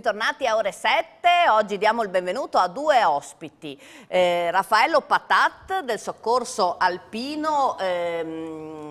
Bentornati a ore 7, oggi diamo il benvenuto a due ospiti, eh, Raffaello Patat del soccorso alpino ehm,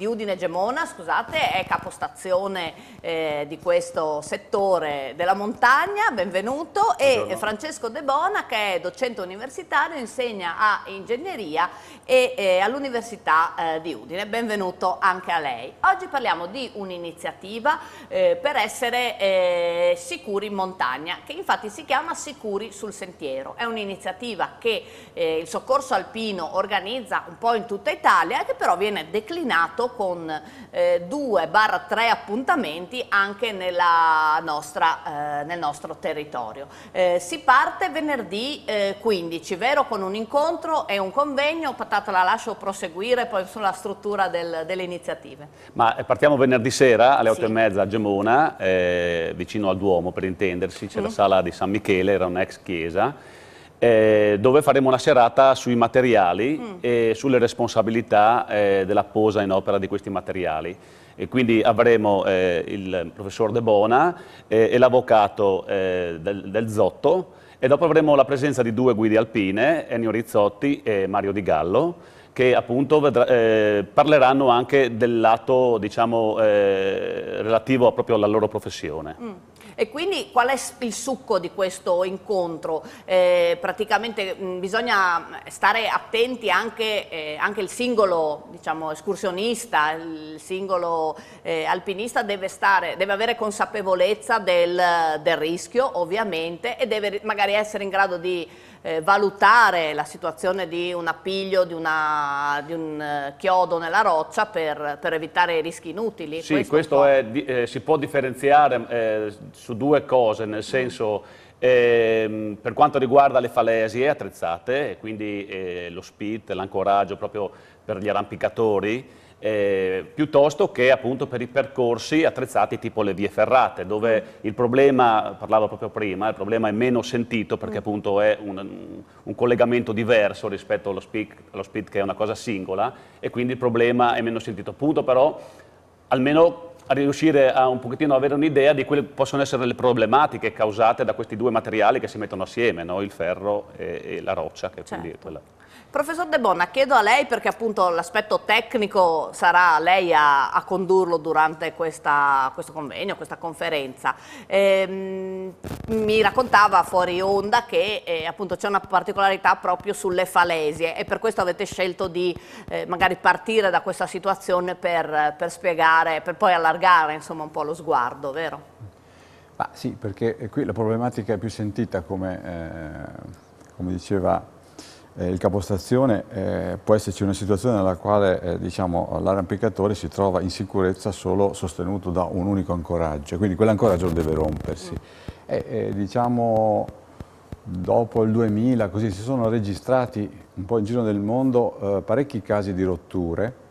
di Udine Gemona, scusate, è capostazione eh, di questo settore della montagna, benvenuto, Buongiorno. e Francesco De Bona che è docente universitario, insegna a ingegneria e eh, all'Università eh, di Udine, benvenuto anche a lei. Oggi parliamo di un'iniziativa eh, per essere eh, sicuri in montagna, che infatti si chiama Sicuri sul Sentiero, è un'iniziativa che eh, il soccorso alpino organizza un po' in tutta Italia e che però viene declinato con eh, 2-3 appuntamenti anche nostra, eh, nel nostro territorio. Eh, si parte venerdì 15, eh, vero? Con un incontro e un convegno, Patata la lascio proseguire poi sulla struttura del, delle iniziative. Ma eh, partiamo venerdì sera alle 8 sì. e mezza a Gemona, eh, vicino al Duomo per intendersi, c'è mm. la sala di San Michele, era un'ex chiesa, eh, dove faremo una serata sui materiali mm. e sulle responsabilità eh, della posa in opera di questi materiali. E quindi avremo eh, il professor De Bona eh, e l'avvocato eh, del, del, Zotto e dopo avremo la presenza di due guide alpine, Ennio Rizzotti e Mario Di Gallo, che appunto vedrà, eh, parleranno anche del lato diciamo, relativo proprio alla loro professione. Mm. E quindi qual è il succo di questo incontro? Eh, praticamente mh, bisogna stare attenti anche, eh, anche il singolo diciamo, escursionista, il singolo eh, alpinista deve, stare, deve, avere consapevolezza del, del rischio ovviamente e deve magari essere in grado di eh, valutare la situazione di un appiglio, di, una, di un eh, chiodo nella roccia per, per, evitare rischi inutili. Sì, questo, questo è, eh, si può differenziare eh, su due cose, nel senso eh, per quanto riguarda le falesie attrezzate, quindi eh, lo spit, l'ancoraggio proprio per gli arrampicatori, eh, piuttosto che appunto per i percorsi attrezzati tipo le vie ferrate, dove il problema, parlavo proprio prima, il problema è meno sentito perché mm. appunto è un, un collegamento diverso rispetto allo speed, allo speed che è una cosa singola e quindi il problema è meno sentito. Appunto però almeno a riuscire a un pochettino avere un'idea di quelle che possono essere le problematiche causate da questi due materiali che si mettono assieme, no? il ferro e, e, la roccia, che certo. quindi è quella. Professor De Bonna, chiedo a lei perché appunto l'aspetto tecnico sarà lei a, a condurlo durante questa, questo convegno, questa conferenza. Ehm, mi raccontava fuori onda che eh, appunto c'è una particolarità proprio sulle falesie e per questo avete scelto di eh, magari partire da questa situazione per, per spiegare, per poi allargare insomma un po' lo sguardo, vero? Ah, sì, perché qui la problematica è più sentita come, eh, come diceva eh, il capostazione eh, può esserci una situazione nella quale eh, diciamo, l'arrampicatore si trova in sicurezza solo sostenuto da un unico ancoraggio, quindi quell'ancoraggio deve rompersi. E, eh, diciamo, dopo il 2000 così, si sono registrati un po' in giro del mondo eh, parecchi casi di rotture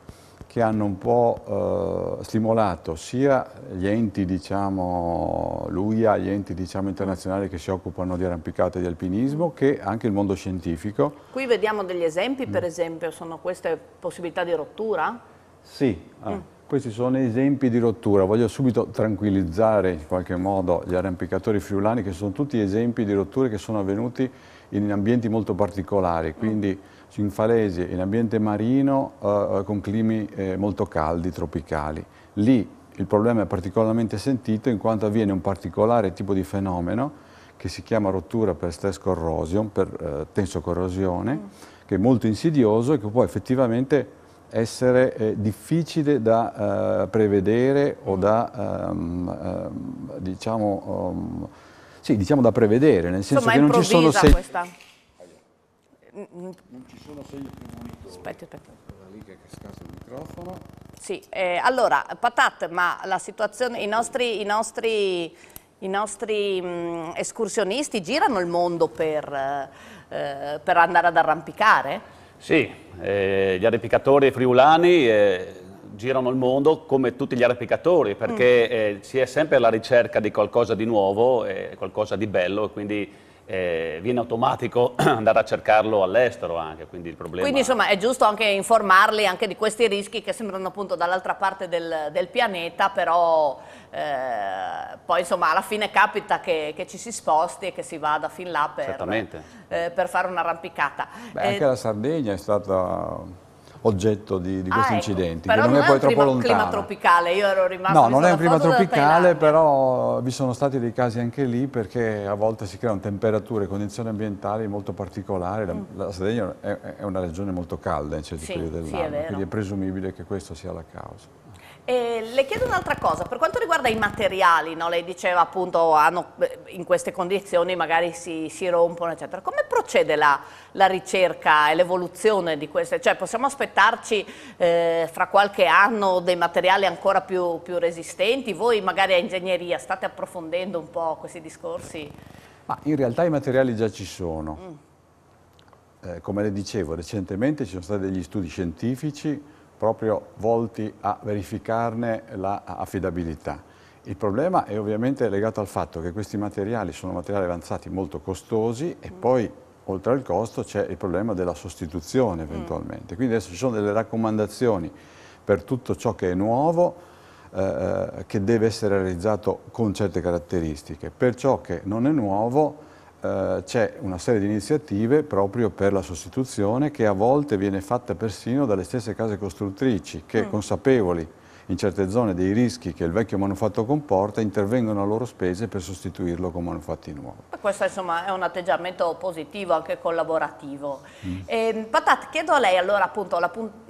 che hanno un po' eh, stimolato sia gli enti, diciamo, l'UIA, gli enti diciamo, internazionali che si occupano di arrampicata e di alpinismo, che anche il mondo scientifico. Qui vediamo degli esempi, per esempio, sono queste possibilità di rottura? Sì, ah, mm. questi sono esempi di rottura. Voglio subito tranquillizzare in qualche modo gli arrampicatori friulani, che sono tutti esempi di rotture che sono avvenuti in ambienti molto particolari, quindi... Mm in Falesia, in ambiente marino, eh, eh, con climi eh, molto caldi, tropicali. Lì il problema è particolarmente sentito in quanto avviene un particolare tipo di fenomeno che si chiama rottura per stress corrosion, per eh, tensocorrosione, mm. che è molto insidioso e che può effettivamente essere eh, difficile da eh, prevedere o mm. da, um, diciamo, um, sì, diciamo da prevedere, nel senso Insomma, che non ci sono... Se- questa non ci sono segni premonitori. Aspetta, aspetta. Era lì che è cascato il microfono. Sì, eh, allora, patat, ma la situazione, i nostri, i nostri, i nostri mh, mm, escursionisti girano il mondo per, eh, per andare ad arrampicare? Sì, eh, gli arrampicatori friulani eh, girano il mondo come tutti gli arrampicatori perché mm. Eh, si è sempre alla ricerca di qualcosa di nuovo, qualcosa di bello, quindi eh, viene automatico andare a cercarlo all'estero anche, quindi il problema... Quindi insomma è giusto anche informarli anche di questi rischi che sembrano appunto dall'altra parte del, del, pianeta, però eh, poi insomma alla fine capita che, che, ci si sposti e che si vada fin là per, eh, per fare un'arrampicata. Beh, Anche eh, la Sardegna è stata oggetto di, di questi ah, ecco. incidenti. Ecco. Però non, non, è poi troppo lontano. Non è un clima tropicale, io ero rimasto... No, non è un clima tropicale, però vi sono stati dei casi anche lì perché a volte si creano temperature e condizioni ambientali molto particolari. La, mm. la Sardegna è, è, una regione molto calda in certi sì, periodi dell'anno, sì, quindi è presumibile che questa sia la causa. E le chiedo un'altra cosa, per quanto riguarda i materiali, no? lei diceva appunto hanno, in queste condizioni magari si, si rompono eccetera, come procede la, la ricerca e l'evoluzione di queste? Cioè possiamo aspettarci eh, fra qualche anno dei materiali ancora più, più, resistenti? Voi magari a ingegneria state approfondendo un po' questi discorsi? Ma in realtà i materiali già ci sono. Mm. Eh, come le dicevo, recentemente ci sono stati degli studi scientifici proprio volti a verificarne l'affidabilità. Il problema è ovviamente legato al fatto che questi materiali sono materiali avanzati molto costosi e mm. poi oltre al costo c'è il problema della sostituzione mm. eventualmente. Quindi adesso ci sono delle raccomandazioni per tutto ciò che è nuovo eh, eh che deve essere realizzato con certe caratteristiche. Per ciò che non è nuovo eh, c'è una serie di iniziative proprio per la sostituzione che a volte viene fatta persino dalle stesse case costruttrici che mm. consapevoli in certe zone dei rischi che il vecchio manufatto comporta, intervengono a loro spese per sostituirlo con manufatti nuovi. Questo insomma è un atteggiamento positivo, anche collaborativo. Mm. Eh, Patat, chiedo a lei allora appunto,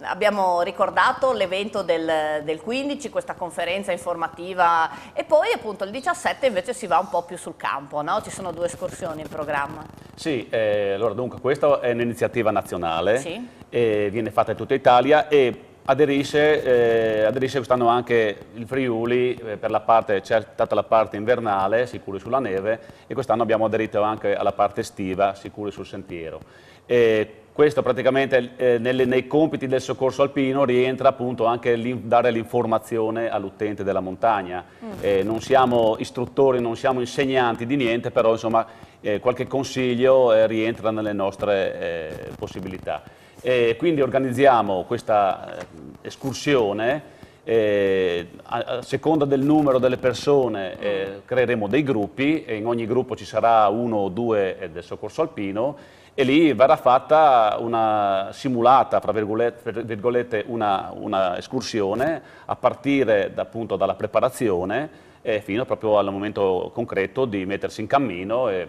abbiamo ricordato l'evento del, del, 15, questa conferenza informativa e poi appunto il 17 invece si va un po' più sul campo, no? ci sono due escursioni in programma. Sì, eh, allora dunque questa è un'iniziativa nazionale, sì. eh, viene fatta in tutta Italia e Aderisce, eh, aderisce quest'anno anche il Friuli, eh, per la c'è stata la parte invernale, sicuri sulla neve, e quest'anno abbiamo aderito anche alla parte estiva, sicuri sul sentiero. E questo praticamente eh, nelle, nei compiti del soccorso alpino rientra appunto anche dare l'informazione all'utente della montagna. Mm. Eh, non siamo istruttori, non siamo insegnanti di niente, però insomma eh, qualche consiglio eh, rientra nelle nostre eh, possibilità. E quindi organizziamo questa eh, escursione eh, a, a, seconda del numero delle persone eh, creeremo dei gruppi e in ogni gruppo ci sarà uno o due eh, del soccorso alpino e lì verrà fatta una simulata, fra virgolette, una, una escursione a partire da, appunto dalla preparazione fino proprio al momento concreto di mettersi in cammino e,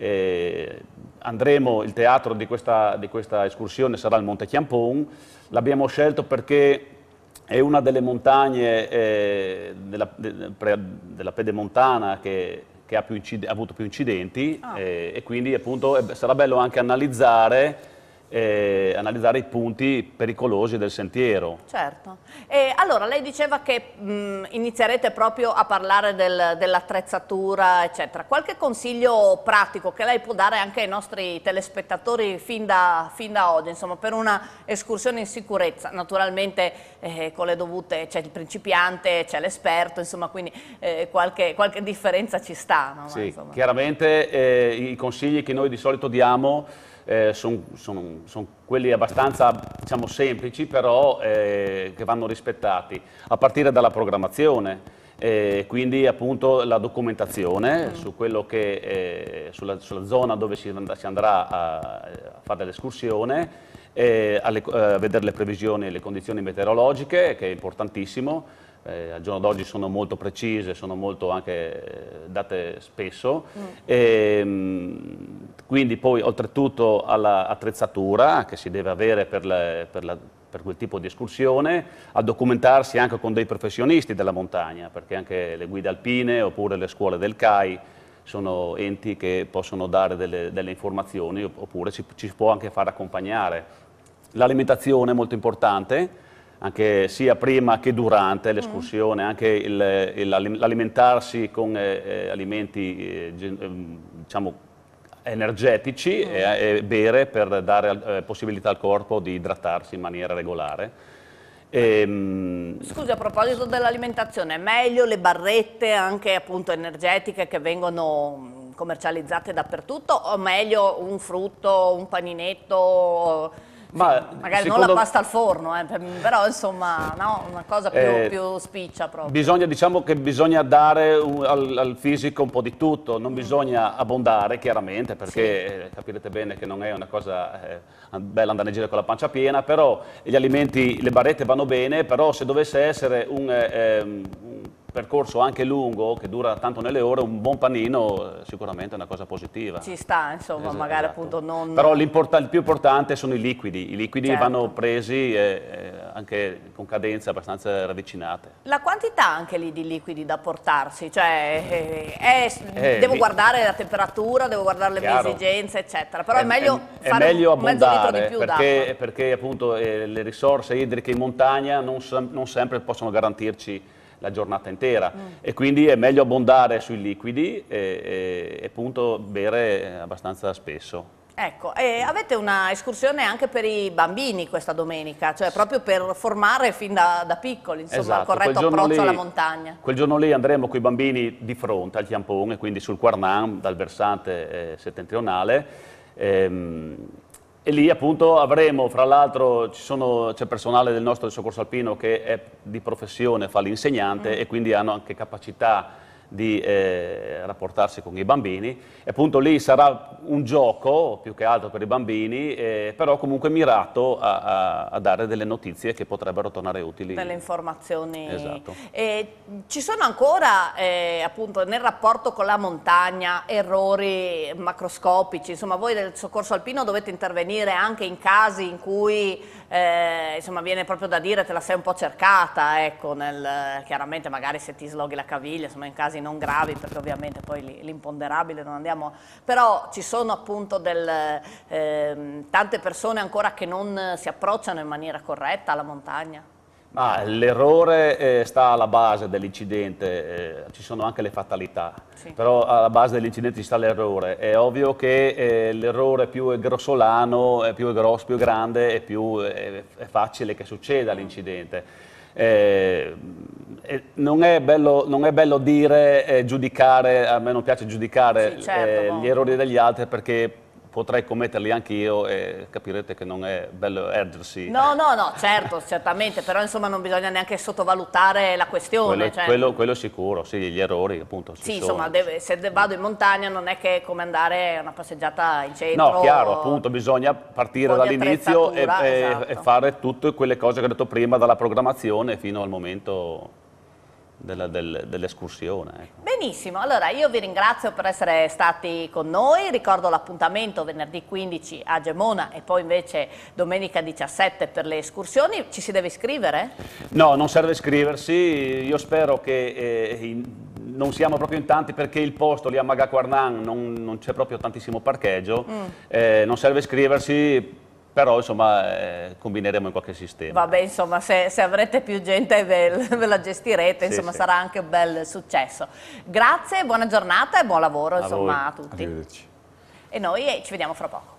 eh, andremo, il teatro di questa, di questa, escursione sarà il Monte Chiampon, l'abbiamo scelto perché è una delle montagne eh, della, de, della pedemontana che, che ha, più ha, avuto più incidenti ah. eh, e quindi appunto sarà bello anche analizzare eh, analizzare i punti pericolosi del sentiero. Certo. E allora, lei diceva che mh, inizierete proprio a parlare del, dell'attrezzatura, eccetera. Qualche consiglio pratico che lei può dare anche ai nostri telespettatori fin da, fin da oggi, insomma, per una escursione in sicurezza? Naturalmente eh, con le dovute, c'è il principiante, c'è l'esperto, insomma, quindi eh, qualche, qualche, differenza ci sta. No? Ma, sì, chiaramente eh, i consigli che noi di solito diamo eh, sono son, son quelli abbastanza diciamo, semplici, però eh, che vanno rispettati, a partire dalla programmazione. Eh, quindi appunto la documentazione mm. su che, eh, sulla, sulla, zona dove si, si andrà a, a fare l'escursione, eh, alle, eh, a vedere le previsioni e le condizioni meteorologiche, che è importantissimo, eh, al giorno d'oggi sono molto precise, sono molto anche date spesso, mm. e, ehm, quindi poi oltretutto all'attrezzatura che si deve avere per, le, per, la, per, quel tipo di escursione, a documentarsi anche con dei professionisti della montagna, perché anche le guide alpine oppure le scuole del CAI sono enti che possono dare delle, delle informazioni oppure ci, ci può anche far accompagnare. L'alimentazione è molto importante, anche sia prima che durante l'escursione, mm. anche l'alimentarsi con eh, eh alimenti eh, ehm, diciamo, energetici mm. e, e bere per dare eh, possibilità al corpo di idratarsi in maniera regolare. E, ehm, Scusi, a proposito dell'alimentazione, è meglio le barrette anche appunto energetiche che vengono mm, commercializzate dappertutto o meglio un frutto, un paninetto ma magari secondo... non la pasta al forno, eh, però insomma no, una cosa più, eh, più, spiccia proprio. Bisogna, diciamo che bisogna dare un, al, al, fisico un po' di tutto, non mm. bisogna abbondare chiaramente perché sì. Eh, capirete bene che non è una cosa eh, bella andare in con la pancia piena, però gli alimenti, le barrette vanno bene, però se dovesse essere un, eh, ehm, percorso anche lungo, che dura tanto nelle ore, un buon panino eh, sicuramente è una cosa positiva. Ci sta, insomma, esatto, magari esatto. appunto non... Però il più importante sono i liquidi, i liquidi certo. vanno presi eh, anche con cadenze abbastanza ravvicinate. La quantità anche lì di liquidi da portarsi, cioè eh, è, eh, eh, devo guardare la temperatura, devo guardare le chiaro. mie esigenze, eccetera, però è, è meglio è, fare è meglio un mezzo litro di più perché, perché appunto eh, le risorse idriche in montagna non, non sempre possono garantirci la giornata intera mm. e quindi è meglio abbondare sui liquidi e, e, e punto bere eh, abbastanza spesso. Ecco, e avete una escursione anche per i bambini questa domenica, cioè proprio per formare fin da, da piccoli, insomma, esatto. il corretto approccio lì, alla montagna. Quel giorno lì andremo con i bambini di fronte al Chiampone, quindi sul Quarnan, dal versante eh, settentrionale, ehm, e lì appunto avremo, fra l'altro c'è personale del nostro del soccorso alpino che è di professione, fa l'insegnante mm. e quindi hanno anche capacità di eh, rapportarsi con i bambini. E appunto lì sarà un gioco più che altro per i bambini, eh, però comunque mirato a, a, a, dare delle notizie che potrebbero tornare utili. Delle informazioni. Esatto. E ci sono ancora eh, appunto nel rapporto con la montagna errori macroscopici, insomma voi del soccorso alpino dovete intervenire anche in casi in cui eh, insomma viene proprio da dire te la sei un po' cercata, ecco, nel, chiaramente magari se ti sloghi la caviglia, insomma in casi non gravi, perché ovviamente poi l'imponderabile non andiamo, però ci sono appunto del, eh, tante persone ancora che non si approcciano in maniera corretta alla montagna. Ah, l'errore eh, sta alla base dell'incidente, eh, ci sono anche le fatalità, sì. però alla base dell'incidente ci sta l'errore. È ovvio che eh, l'errore più è grossolano, è più è grosso, più è grande e più è, eh, è facile che succeda l'incidente. Eh, eh, non, è bello, non, è bello, dire, eh, giudicare, a me non piace giudicare sì, certo, eh, no. gli errori degli altri perché potrei commetterli anche io e capirete che non è bello ergersi. No, no, no, certo, certamente, però insomma non bisogna neanche sottovalutare la questione. Quello, cioè... quello, quello sicuro, sì, gli errori appunto Sì, insomma, deve, se vado in montagna non è che è come andare a una passeggiata in centro. No, chiaro, appunto, bisogna partire dall'inizio e, esatto. e, fare tutte quelle cose che ho detto prima, dalla programmazione fino al momento dell'escursione. ecco. Benissimo, allora io vi ringrazio per essere stati con noi, ricordo l'appuntamento venerdì 15 a Gemona e poi invece domenica 17 per le escursioni, ci si deve iscrivere? No, non serve iscriversi, io spero che eh, in, non siamo proprio in tanti perché il posto lì a Magaquarnan non, non c'è proprio tantissimo parcheggio, mm. eh, non serve iscriversi però insomma eh, combineremo in qualche sistema. Vabbè insomma se, se avrete più gente ve, ve la gestirete, insomma sì. sarà anche un bel successo. Grazie, buona giornata e buon lavoro a, insomma, a tutti. E noi ci vediamo fra poco.